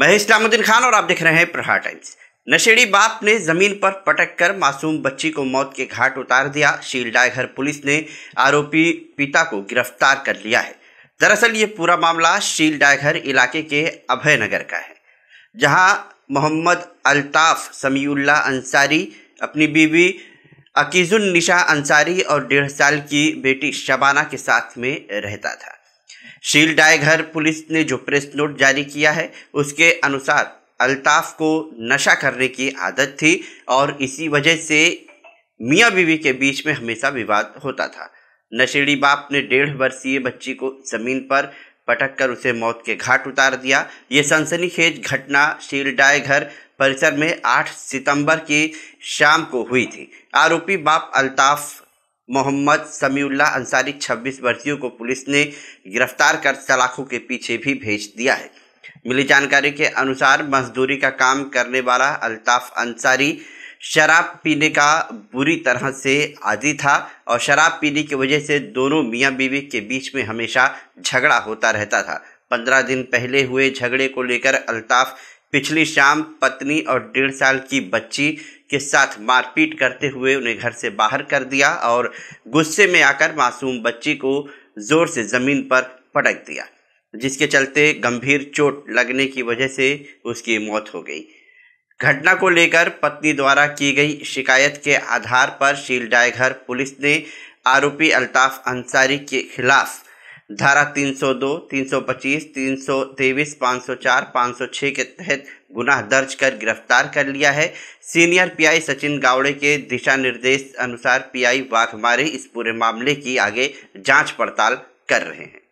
मैं इस्लामुद्दीन खान और आप देख रहे हैं प्रहार टाइम्स नशेड़ी बाप ने जमीन पर पटक कर मासूम बच्ची को मौत के घाट उतार दिया डायघर पुलिस ने आरोपी पिता को गिरफ्तार कर लिया है दरअसल ये पूरा मामला डायघर इलाके के अभय नगर का है जहां मोहम्मद अल्ताफ समीउल्ला अंसारी अपनी बीवी अकीजुल निशा अंसारी और डेढ़ साल की बेटी शबाना के साथ में रहता था शील डायघर पुलिस ने जो प्रेस नोट जारी किया है उसके अनुसार अल्ताफ को नशा करने की आदत थी और इसी वजह से मियाँ बीवी के बीच में हमेशा विवाद होता था नशेड़ी बाप ने डेढ़ वर्षीय बच्ची को जमीन पर पटक कर उसे मौत के घाट उतार दिया ये सनसनीखेज घटना शील डायघर परिसर में 8 सितंबर की शाम को हुई थी आरोपी बाप अल्ताफ मोहम्मद समीउल्ला अंसारी 26 वर्षीय को पुलिस ने गिरफ्तार कर सलाखों के पीछे भी भेज दिया है मिली जानकारी के अनुसार मजदूरी का काम करने वाला अल्ताफ अंसारी शराब पीने का बुरी तरह से आदि था और शराब पीने की वजह से दोनों मियाँ बीवी के बीच में हमेशा झगड़ा होता रहता था पंद्रह दिन पहले हुए झगड़े को लेकर अल्ताफ पिछली शाम पत्नी और डेढ़ साल की बच्ची के साथ मारपीट करते हुए उन्हें घर से बाहर कर दिया और गुस्से में आकर मासूम बच्ची को जोर से ज़मीन पर पटक दिया जिसके चलते गंभीर चोट लगने की वजह से उसकी मौत हो गई घटना को लेकर पत्नी द्वारा की गई शिकायत के आधार पर शीलडायघर पुलिस ने आरोपी अल्ताफ अंसारी के खिलाफ धारा 302, 325, 323, 504, 506 के तहत गुना दर्ज कर गिरफ्तार कर लिया है सीनियर पीआई सचिन गावड़े के दिशा निर्देश अनुसार पीआई आई इस पूरे मामले की आगे जांच पड़ताल कर रहे हैं